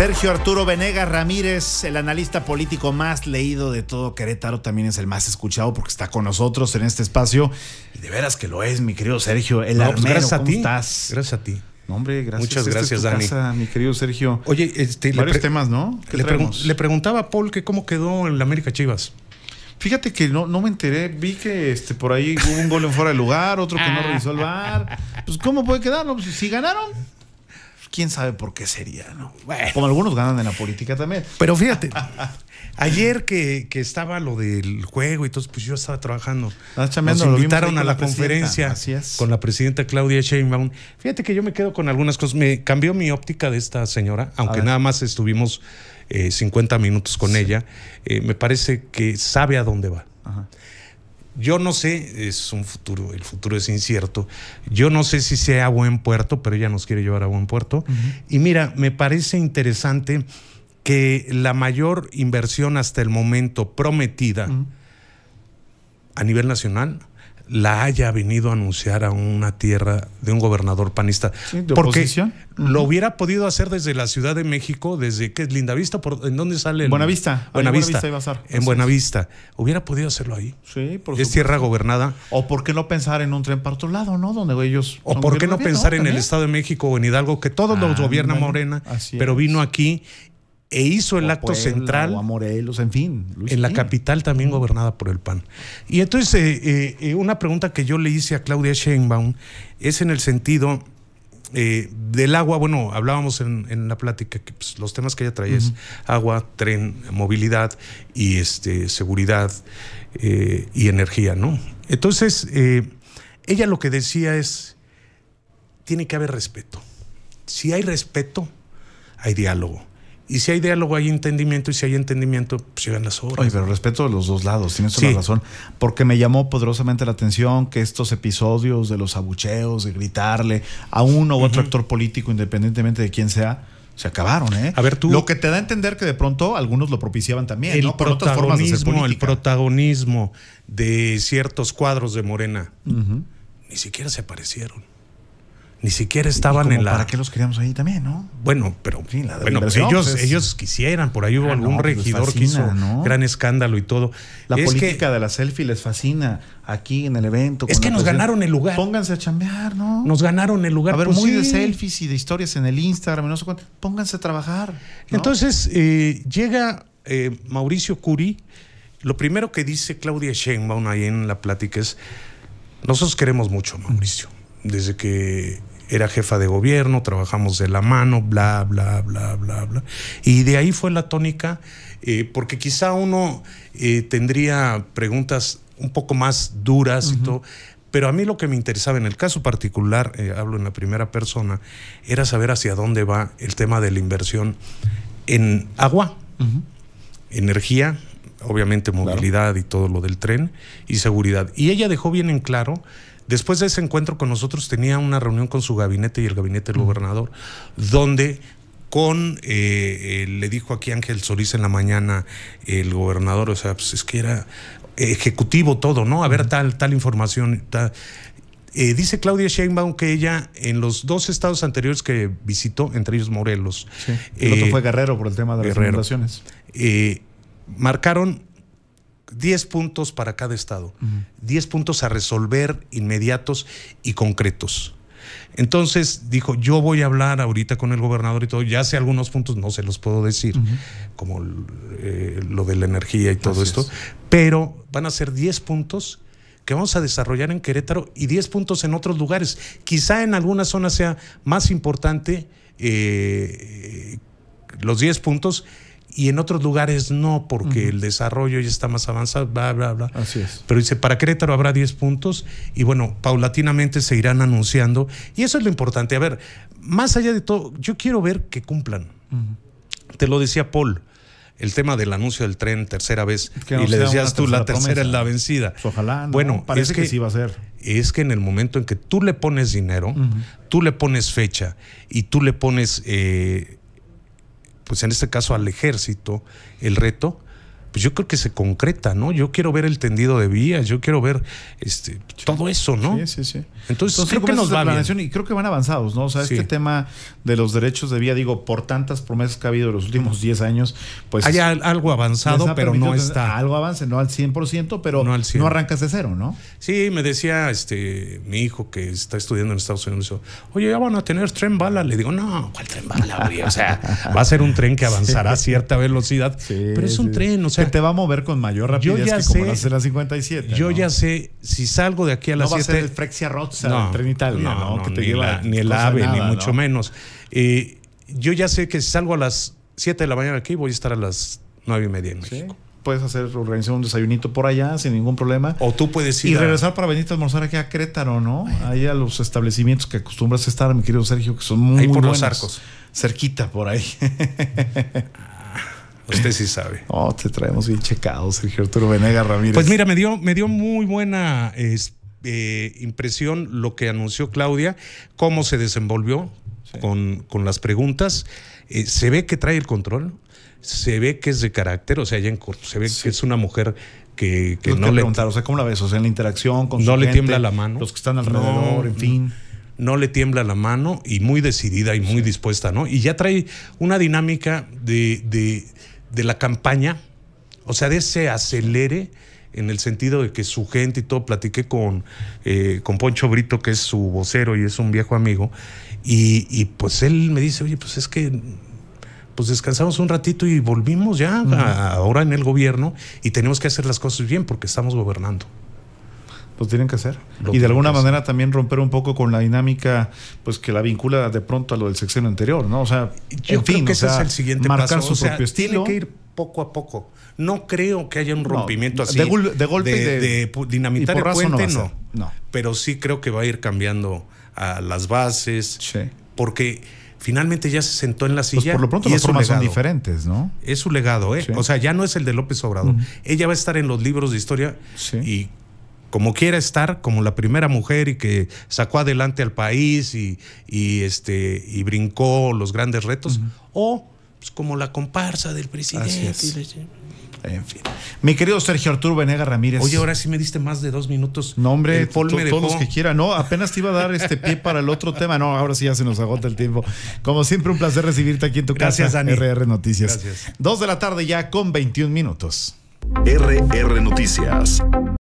Sergio Arturo Venegas Ramírez, el analista político más leído de todo Querétaro, también es el más escuchado porque está con nosotros en este espacio. Y de veras que lo es, mi querido Sergio. El no, pues gracias a ti? estás? Gracias a ti. hombre, gracias. Muchas gracias, Dani. mi querido Sergio. Oye, este, varios temas, ¿no? Le, preguntaba a Paul que cómo quedó en la América Chivas. Fíjate que no, no me enteré, vi que este por ahí hubo un gol en fuera de lugar, otro que no ah. revisó el bar. Pues, ¿cómo puede quedar? Pues, si ganaron, quién sabe por qué sería, ¿no? Como algunos ganan en la política también. Pero fíjate, ayer que, estaba lo del juego y todo, pues yo estaba trabajando. Me Nos invitaron a la, conferencia con la presidenta Claudia Sheinbaum. Fíjate que yo me quedo con algunas cosas. Me cambió mi óptica de esta señora, aunque nada más estuvimos 50 eh, minutos con ella. Eh, me parece que sabe a dónde va. Ajá. Yo no sé, es un futuro, el futuro es incierto. Yo no sé si sea buen puerto, pero ella nos quiere llevar a buen puerto. Y mira, me parece interesante que la mayor inversión hasta el momento prometida a nivel nacional la haya venido a anunciar a una tierra de un gobernador panista. ¿Por qué? lo hubiera podido hacer desde la Ciudad de México, desde qué? es Lindavista, por, ¿en dónde sale? El, Buenavista. Buenavista. Vista, en Buenavista. Hubiera podido hacerlo ahí. Sí, por Es tierra gobernada. O por qué no pensar en un tren para otro lado, ¿no? Donde ellos. O por qué no pensar en el Estado de México o en Hidalgo, que todos los ah, gobierna Morena, pero vino aquí e hizo el acto central. Morelos, en fin. en la capital también mm. gobernada por el PAN. Y entonces, eh, eh, eh, una pregunta que yo le hice a Claudia Sheinbaum es en el sentido del agua. Bueno, hablábamos en, la plática que pues, los temas que ella traía es agua, tren, movilidad y este, seguridad y energía, ¿no? Entonces, ella lo que decía es: tiene que haber respeto. Si hay respeto, hay diálogo y si hay diálogo, hay entendimiento, y si hay entendimiento, pues llegan las obras. Oye, pero respeto de los dos lados, tienes toda razón. Porque me llamó poderosamente la atención que estos episodios de los abucheos, de gritarle a uno u otro actor político, independientemente de quién sea, se acabaron, ¿eh? A ver, tú. Lo que te da a entender que de pronto algunos lo propiciaban también, el El protagonismo de ciertos cuadros de Morena ni siquiera se aparecieron ni siquiera estaban en la. ¿Para qué los queríamos ahí también, no? Bueno, pero ellos, pues, ellos quisieran, por ahí hubo ah, algún pues regidor que hizo gran escándalo y todo. La política de la selfie les fascina aquí en el evento. Es que nos ganaron el lugar. Pónganse a chambear, ¿no? Nos ganaron el lugar. A ver, pues muy de selfies y de historias en el Instagram, no sé cuánto. Pónganse a trabajar. Entonces, eh, llega eh, Mauricio Curi. Lo primero que dice Claudia Sheinbaum ahí en la plática es: Nosotros queremos mucho, Mauricio. Desde que era jefa de gobierno, trabajamos de la mano, bla, bla, bla, bla, bla. Y de ahí fue la tónica, eh, porque quizá uno eh, tendría preguntas un poco más duras y todo, pero a mí lo que me interesaba en el caso particular, eh, hablo en la primera persona, era saber hacia dónde va el tema de la inversión en agua, energía, obviamente movilidad y todo lo del tren, y seguridad. Y ella dejó bien en claro Después de ese encuentro con nosotros tenía una reunión con su gabinete y el gabinete del gobernador, donde con, eh, eh, le dijo aquí Ángel Solís en la mañana el gobernador, o sea, pues es que era ejecutivo todo, ¿no? A ver tal, tal información. Eh, dice Claudia Sheinbaum que ella en los dos estados anteriores que visitó, entre ellos Morelos. El otro fue Guerrero por el tema de las relaciones. marcaron 10 puntos para cada estado, 10 puntos a resolver inmediatos y concretos. Entonces dijo, yo voy a hablar ahorita con el gobernador y todo, ya sé algunos puntos, no se los puedo decir, como eh, lo de la energía y todo esto, pero van a ser 10 puntos que vamos a desarrollar en Querétaro y 10 puntos en otros lugares. Quizá en alguna zona sea más importante eh, los 10 puntos y en otros lugares no, porque el desarrollo ya está más avanzado, bla, bla, bla. Así es. Pero dice, para Querétaro habrá 10 puntos y bueno, paulatinamente se irán anunciando. Y eso es lo importante. A ver, más allá de todo, yo quiero ver que cumplan. Te lo decía Paul. El tema del anuncio del tren, tercera vez. y le decías tú, la tercera es la vencida. Pues ojalá. bueno, parece que, sí va a ser. Es que en el momento en que tú le pones dinero, tú le pones fecha y tú le pones eh, pues en este caso al ejército, el reto pues yo creo que se concreta, ¿no? Yo quiero ver el tendido de vías, yo quiero ver este todo eso, ¿no? Sí, sí, sí. Entonces, creo que nos va bien. Y creo que van avanzados, ¿no? O sea, este tema de los derechos de vía, digo, por tantas promesas que ha habido en los últimos 10 años, pues... Hay algo avanzado, pero no está... Algo avance, no al 100%, pero no, al no, arrancas de cero, ¿no? Sí, me decía este mi hijo que está estudiando en Estados Unidos, oye, ya van a tener tren bala. Le digo, no, ¿cuál tren bala? O sea, va a ser un tren que avanzará a cierta velocidad, pero es un tren, o sea, te va a mover con mayor rapidez yo que sé, como la 57. Yo ya sé, si salgo de aquí a las 7... No va a ser el Frexia Rozza, el tren ¿no? que te ni, lleva ni el AVE, ni mucho menos. Eh, yo ya sé que si salgo a las 7 de la mañana aquí, voy a estar a las 9 y media en México. puedes hacer, organizar un desayunito por allá sin ningún problema. O tú puedes ir. Y regresar para venir a almorzar aquí a Crétaro, ¿no? Ahí a los establecimientos que acostumbras a estar, mi querido Sergio, que son muy. los arcos. Cerquita, por ahí. Ah, Usted sí sabe. Oh, te traemos bien checado, Sergio Arturo Venegas Ramírez. Pues mira, me dio, me dio muy buena eh, impresión lo que anunció Claudia, cómo se desenvolvió con, las preguntas. Eh, se ve que trae el control, se ve que es de carácter, o sea, ya en corto, se ve que es una mujer que, que no le le. O sea, ¿cómo la ves? O sea, en la interacción con No le tiembla la mano. Los que están alrededor, en fin. No, le tiembla la mano y muy decidida y muy dispuesta, ¿no? Y ya trae una dinámica de de la campaña, o sea, de ese acelere en el sentido de que su gente y todo, platiqué con, eh, con Poncho Brito, que es su vocero y es un viejo amigo, y, pues él me dice, oye, pues es que pues descansamos un ratito y volvimos ya ahora en el gobierno y tenemos que hacer las cosas bien porque estamos gobernando. Pues tienen que hacer. y de alguna manera también romper un poco con la dinámica pues que la vincula de pronto a lo del sexenio anterior, ¿no? O sea, yo creo que ese es el siguiente marcar paso. su estilo. Tiene que ir poco a poco. No creo que haya un rompimiento así. De, de, golpe de, no, no, Pero sí creo que va a ir cambiando a las bases. Sí. Porque finalmente ya se sentó en la pues, silla. por lo pronto las formas son diferentes, ¿no? Es su legado, ¿eh? O sea, ya no es el de López Obrador. Ella va a estar en los libros de historia sí. y como quiera estar, como la primera mujer y que sacó adelante al país y, y este, y brincó los grandes retos, o pues, como la comparsa del presidente. En fin. Mi querido Sergio Arturo Venega Ramírez. Oye, ahora sí me diste más de dos minutos. nombre hombre, todos los que quieran. No, apenas te iba a dar este pie para el otro tema. No, ahora sí ya se nos agota el tiempo. Como siempre, un placer recibirte aquí en tu casa. Gracias, RR Noticias. Gracias. Dos de la tarde ya con 21 minutos. RR Noticias.